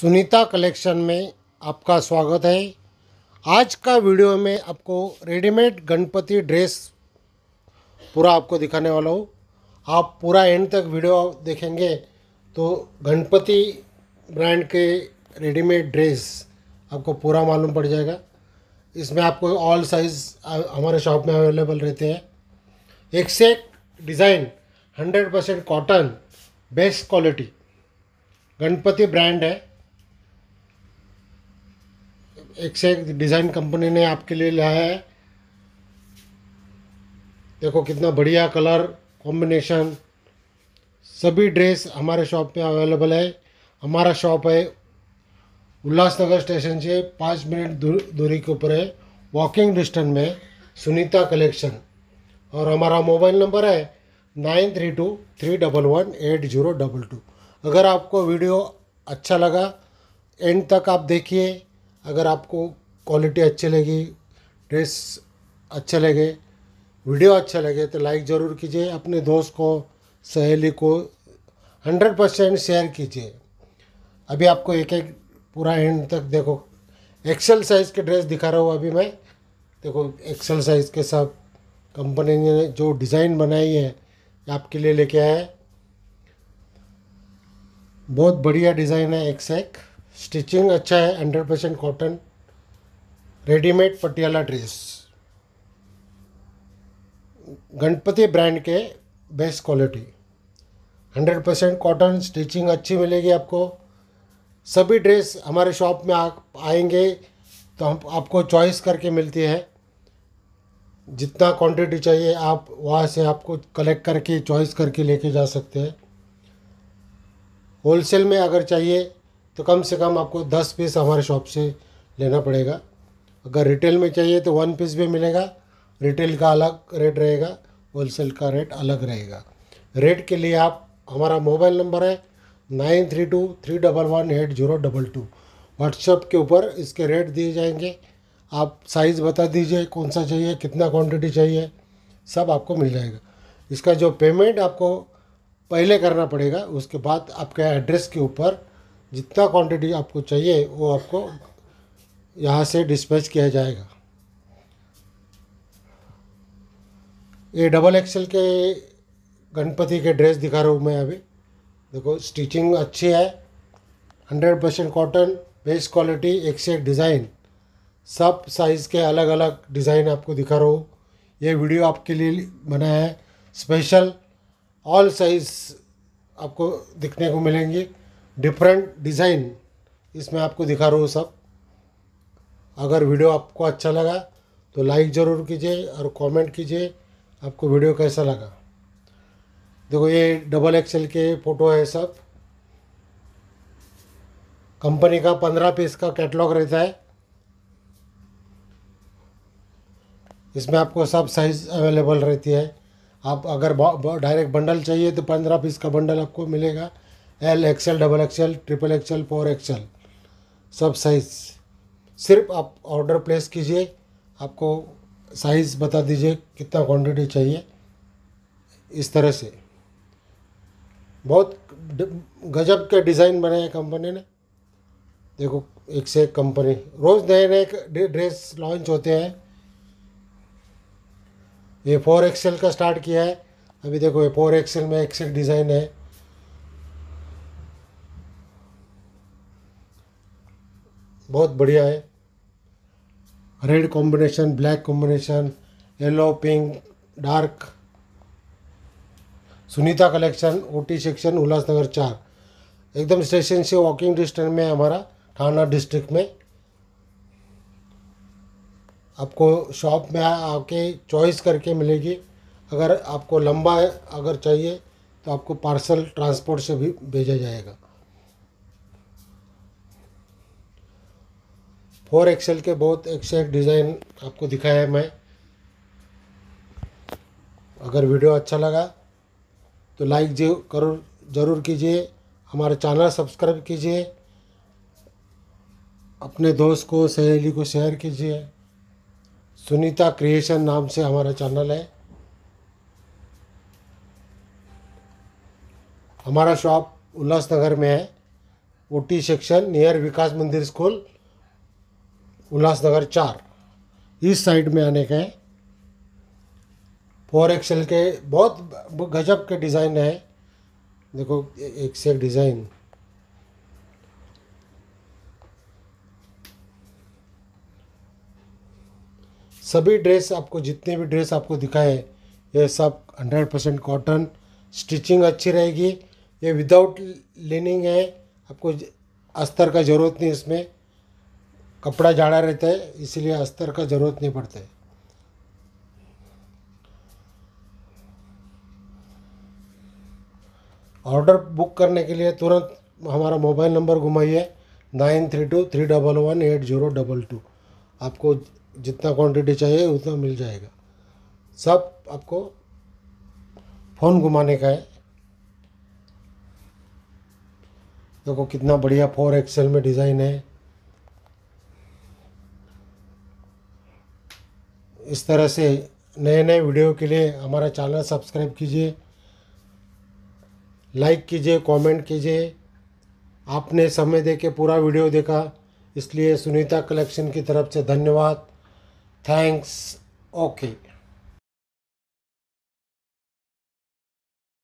Sunita collection में आपका स्वागत है आज का वीडियो में आपको रेडीमेड गणपति ड्रेस पूरा आपको दिखाने वाला हूँ आप पूरा एंड तक वीडियो देखेंगे तो गणपति ब्रांड के रेडीमेड ड्रेस आपको पूरा मालूम पड़ जाएगा इसमें आपको ऑल साइज़ हमारे शॉप में अवेलेबल रहते हैं एक से एक design hundred percent cotton best quality Ganpati brand है एक से एक डिज़ाइन कंपनी ने आपके लिए लाया है देखो कितना बढ़िया कलर कॉम्बिनेशन सभी ड्रेस हमारे शॉप में अवेलेबल है हमारा शॉप है उल्लासनगर स्टेशन से पाँच मिनट दूर, दूरी के ऊपर है वॉकिंग डिस्टेंस में सुनीता कलेक्शन और हमारा मोबाइल नंबर है nine three two three double one eight zero double two अगर आपको वीडियो अच्छा लगा एंड तक आप देखिए अगर आपको क्वालिटी अच्छी लगी ड्रेस अच्छे लगे वीडियो अच्छा लगे तो लाइक ज़रूर कीजिए अपने दोस्त को सहेली को हंड्रेड परसेंट शेयर कीजिए अभी आपको एक एक पूरा एंड तक देखो एक्सेल साइज़ के ड्रेस दिखा रहा हूँ अभी मैं देखो एक्सेल साइज़ के सब कंपनी ने जो डिज़ाइन बनाई है आपके लिए लेके आया है बहुत बढ़िया डिज़ाइन है एक्सेक्ट स्टिचिंग अच्छा है hundred percent cotton readymade Patiala dress Ganpati brand के best quality hundred percent cotton stitching अच्छी मिलेगी आपको सभी ड्रेस हमारे शॉप में आ आएंगे तो हम आपको चॉइस करके मिलती है जितना क्वांटिटी चाहिए आप वहाँ से आपको कलेक्ट करके चॉइस करके लेके जा सकते हैं होलसेल में अगर चाहिए तो कम से कम आपको दस पीस हमारे शॉप से लेना पड़ेगा अगर रिटेल में चाहिए तो वन पीस भी मिलेगा रिटेल का अलग रेट रहेगा होलसेल का रेट अलग रहेगा रेट के लिए आप हमारा मोबाइल नंबर है nine three two three double one eight zero double two WhatsApp के ऊपर इसके रेट दिए जाएंगे आप साइज़ बता दीजिए कौन सा चाहिए कितना क्वांटिटी चाहिए सब आपको मिल जाएगा इसका जो पेमेंट आपको पहले करना पड़ेगा उसके बाद आपके एड्रेस के ऊपर जितना क्वांटिटी आपको चाहिए वो आपको यहाँ से डिस्पैच किया जाएगा ये डबल एक्सल के गणपति के ड्रेस दिखा रहा हूँ मैं अभी देखो स्टिचिंग अच्छी है hundred percent cotton best quality एक से एक डिज़ाइन सब साइज़ के अलग अलग डिज़ाइन आपको दिखा रहा हूँ ये वीडियो आपके लिए बनाया है स्पेशल ऑल साइज़ आपको दिखने को मिलेंगी डिफरेंट डिज़ाइन इसमें आपको दिखा रहा हूँ सब अगर वीडियो आपको अच्छा लगा तो लाइक ज़रूर कीजिए और कमेंट कीजिए आपको वीडियो कैसा लगा देखो ये डबल एक्सेल के फ़ोटो है सब कंपनी का पंद्रह पीस का कैटलॉग रहता है इसमें आपको सब साइज़ अवेलेबल रहती है आप अगर डायरेक्ट बंडल चाहिए तो पंद्रह पीस का बंडल आपको मिलेगा L XL double XL triple XL four XL सब साइज़ सिर्फ आप ऑर्डर प्लेस कीजिए आपको साइज़ बता दीजिए कितना क्वांटिटी चाहिए इस तरह से बहुत गजब के डिज़ाइन बनाए कंपनी ने देखो एक से एक कंपनी रोज़ नए नए ड्रेस लॉन्च होते हैं ये फोर एक्सएल का स्टार्ट किया है अभी देखो ये फोर एक्सेल में एक से एक डिज़ाइन है बहुत बढ़िया है red combination black combination yellow pink dark Sunita collection OT section Ulhasnagar चार एकदम स्टेशन से वॉकिंग डिस्टेंस में हमारा थाना डिस्ट्रिक्ट में आपको शॉप में आके चॉइस करके मिलेगी अगर आपको लंबा अगर चाहिए तो आपको पार्सल ट्रांसपोर्ट से भी भेजा जाएगा फोर एक्सेल के बहुत एक डिज़ाइन आपको दिखाया है मैं अगर वीडियो अच्छा लगा तो लाइक जो करो ज़रूर कीजिए हमारे चैनल सब्सक्राइब कीजिए अपने दोस्त को सहेली को शेयर कीजिए सुनीता क्रिएशन नाम से हमारा चैनल है हमारा शॉप उल्लासनगर में है ओटी सेक्शन नियर विकास मंदिर स्कूल उल्लासनगर चार इस साइड में आने के फोर एक्सेल के बहुत गजब के डिज़ाइन है देखो एक से डिज़ाइन सभी ड्रेस आपको जितने भी ड्रेस आपको दिखाए ये सब हंड्रेड परसेंट कॉटन स्टिचिंग अच्छी रहेगी ये विदाउट लेनिंग है आपको अस्तर का ज़रूरत नहीं इसमें कपड़ा जाड़ा रहता है इसलिए अस्तर का ज़रूरत नहीं पड़ता है ऑर्डर बुक करने के लिए तुरंत हमारा मोबाइल नंबर घुमाइए nine three two three double one eight zero double two आपको जितना क्वांटिटी चाहिए उतना मिल जाएगा सब आपको फ़ोन घुमाने का है देखो कितना बढ़िया फोर एक्सेल में डिज़ाइन है इस तरह से नए नए वीडियो के लिए हमारा चैनल सब्सक्राइब कीजिए लाइक कीजिए कमेंट कीजिए आपने समय दे के पूरा वीडियो देखा इसलिए सुनीता कलेक्शन की तरफ से धन्यवाद थैंक्स ओके